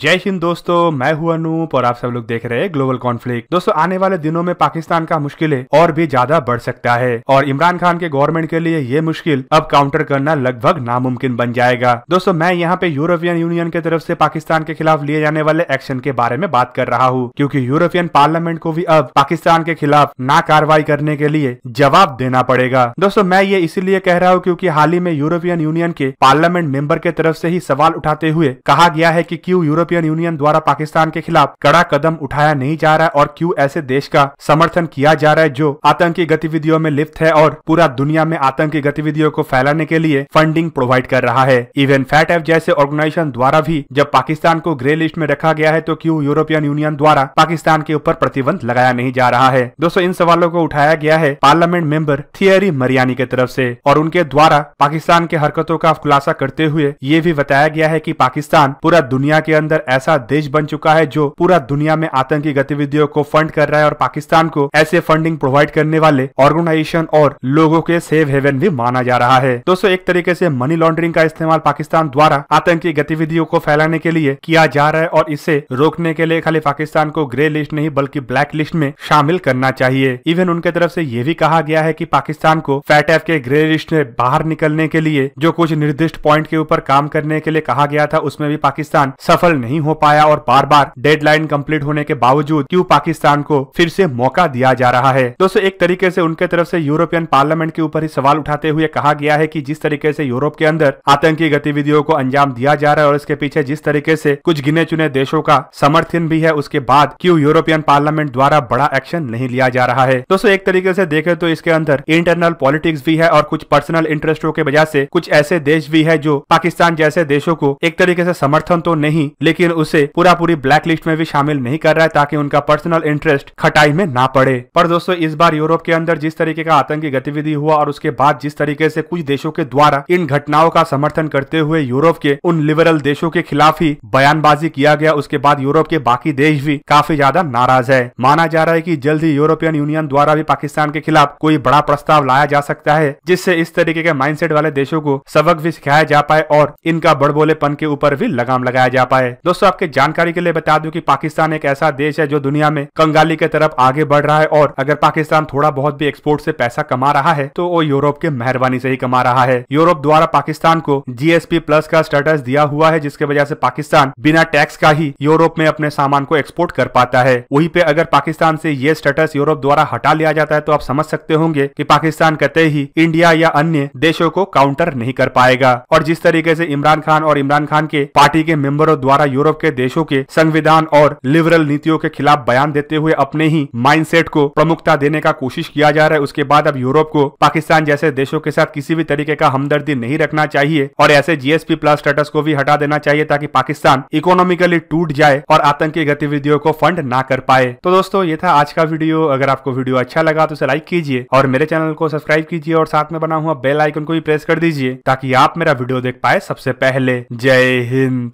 जय हिंद दोस्तों मैं हूं अनूप और आप सब लोग देख रहे हैं ग्लोबल कॉन्फ्लिक्ट दोस्तों आने वाले दिनों में पाकिस्तान का मुश्किलें और भी ज्यादा बढ़ सकता है और इमरान खान के गवर्नमेंट के लिए ये मुश्किल अब काउंटर करना लगभग नामुमकिन बन जाएगा दोस्तों मैं यहाँ पे यूरोपियन यूनियन की तरफ से पाकिस्तान के खिलाफ लिए जाने वाले एक्शन के बारे में बात कर रहा हूँ क्यूँकी यूरोपियन पार्लियामेंट को भी अब पाकिस्तान के खिलाफ ना कार्रवाई करने के लिए जवाब देना पड़ेगा दोस्तों मैं ये इसीलिए कह रहा हूँ क्यूँकी हाल ही में यूरोपियन यूनियन के पार्लियामेंट मेंबर के तरफ से ही सवाल उठाते हुए कहा गया है की क्यूँ यूरोप यूरोपियन यूनियन द्वारा पाकिस्तान के खिलाफ कड़ा कदम उठाया नहीं जा रहा है और क्यों ऐसे देश का समर्थन किया जा रहा है जो आतंकी गतिविधियों में लिप्त है और पूरा दुनिया में आतंकी गतिविधियों को फैलाने के लिए फंडिंग प्रोवाइड कर रहा है इवन फैट एफ जैसे ऑर्गेनाइजेशन द्वारा भी जब पाकिस्तान को ग्रे लिस्ट में रखा गया है तो क्यूँ यूरोपियन यूनियन द्वारा पाकिस्तान के ऊपर प्रतिबंध लगाया नहीं जा रहा है दोस्तों इन सवालों को उठाया गया है पार्लियामेंट मेंबर थियरी मरियानी की तरफ ऐसी और उनके द्वारा पाकिस्तान के हरकतों का खुलासा करते हुए ये भी बताया गया है की पाकिस्तान पूरा दुनिया के अंदर अंदर ऐसा देश बन चुका है जो पूरा दुनिया में आतंकी गतिविधियों को फंड कर रहा है और पाकिस्तान को ऐसे फंडिंग प्रोवाइड करने वाले ऑर्गेनाइजेशन और लोगों के सेफ हेवन भी माना जा रहा है दोस्तों एक तरीके से मनी लॉन्ड्रिंग का इस्तेमाल पाकिस्तान द्वारा आतंकी गतिविधियों को फैलाने के लिए किया जा रहा है और इसे रोकने के लिए खाली पाकिस्तान को ग्रे लिस्ट नहीं बल्कि ब्लैक लिस्ट में शामिल करना चाहिए इवन उनके तरफ से ये भी कहा गया है कि पाकिस्तान को फैट एफ के ग्रे लिस्ट में बाहर निकलने के लिए जो कुछ निर्दिष्ट पॉइंट के ऊपर काम करने के लिए कहा गया था उसमें भी पाकिस्तान सफल सफल नहीं हो पाया और बार बार डेडलाइन कंप्लीट होने के बावजूद क्यों पाकिस्तान को फिर से मौका दिया जा रहा है दोस्तों एक तरीके से उनके तरफ से यूरोपियन पार्लियामेंट के ऊपर ही सवाल उठाते हुए कहा गया है कि जिस तरीके से यूरोप के अंदर आतंकी गतिविधियों को अंजाम दिया जा रहा है और इसके पीछे जिस तरीके से कुछ गिने चुने देशों का समर्थन भी है उसके बाद क्यों यूरोपियन पार्लियामेंट द्वारा बड़ा एक्शन नहीं लिया जा रहा है दोस्तों एक तरीके से देखे तो इसके अंदर इंटरनल पॉलिटिक्स भी है और कुछ पर्सनल इंटरेस्टों के वजह से कुछ ऐसे देश भी है जो पाकिस्तान जैसे देशों को एक तरीके से समर्थन तो नहीं लेकिन उसे पूरा पूरी ब्लैक लिस्ट में भी शामिल नहीं कर रहा है ताकि उनका पर्सनल इंटरेस्ट खटाई में ना पड़े पर दोस्तों इस बार यूरोप के अंदर जिस तरीके का आतंकी गतिविधि हुआ और उसके बाद जिस तरीके से कुछ देशों के द्वारा इन घटनाओं का समर्थन करते हुए यूरोप के उन लिबरल देशों के खिलाफ ही बयानबाजी किया गया उसके बाद यूरोप के बाकी देश भी काफी ज्यादा नाराज है माना जा रहा है की जल्द ही यूरोपियन यूनियन द्वारा भी पाकिस्तान के खिलाफ कोई बड़ा प्रस्ताव लाया जा सकता है जिससे इस तरीके के माइंडसेट वाले देशों को सबक भी सिखाया जा पाए और इनका बड़बोलेपन के ऊपर भी लगाम लगाया जा पाए है दोस्तों आपके जानकारी के लिए बता दूं कि पाकिस्तान एक ऐसा देश है जो दुनिया में कंगाली के तरफ आगे बढ़ रहा है और अगर पाकिस्तान थोड़ा बहुत भी एक्सपोर्ट से पैसा कमा रहा है तो वो यूरोप के मेहरबानी से ही कमा रहा है यूरोप द्वारा पाकिस्तान को जीएसपी प्लस का स्टेटस दिया हुआ है जिसके वजह से पाकिस्तान बिना टैक्स का ही यूरोप में अपने सामान को एक्सपोर्ट कर पाता है वही पे अगर पाकिस्तान से ये स्टेटस यूरोप द्वारा हटा लिया जाता है तो आप समझ सकते होंगे की पाकिस्तान कतई ही इंडिया या अन्य देशों को काउंटर नहीं कर पाएगा और जिस तरीके से इमरान खान और इमरान खान के पार्टी के मेंबरों द्वारा द्वारा यूरोप के देशों के संविधान और लिबरल नीतियों के खिलाफ बयान देते हुए अपने ही माइंडसेट को प्रमुखता देने का कोशिश किया जा रहा है उसके बाद अब यूरोप को पाकिस्तान जैसे देशों के साथ किसी भी तरीके का हमदर्दी नहीं रखना चाहिए और ऐसे जीएसपी प्लस स्टेटस को भी हटा देना चाहिए ताकि पाकिस्तान इकोनॉमिकली टूट जाए और आतंकी गतिविधियों को फंड ना कर पाए तो दोस्तों ये था आज का वीडियो अगर आपको वीडियो अच्छा लगा तो उसे लाइक कीजिए और मेरे चैनल को सब्सक्राइब कीजिए और साथ में बना हुआ बेल आइकन को भी प्रेस कर दीजिए ताकि आप मेरा वीडियो देख पाए सबसे पहले जय हिंद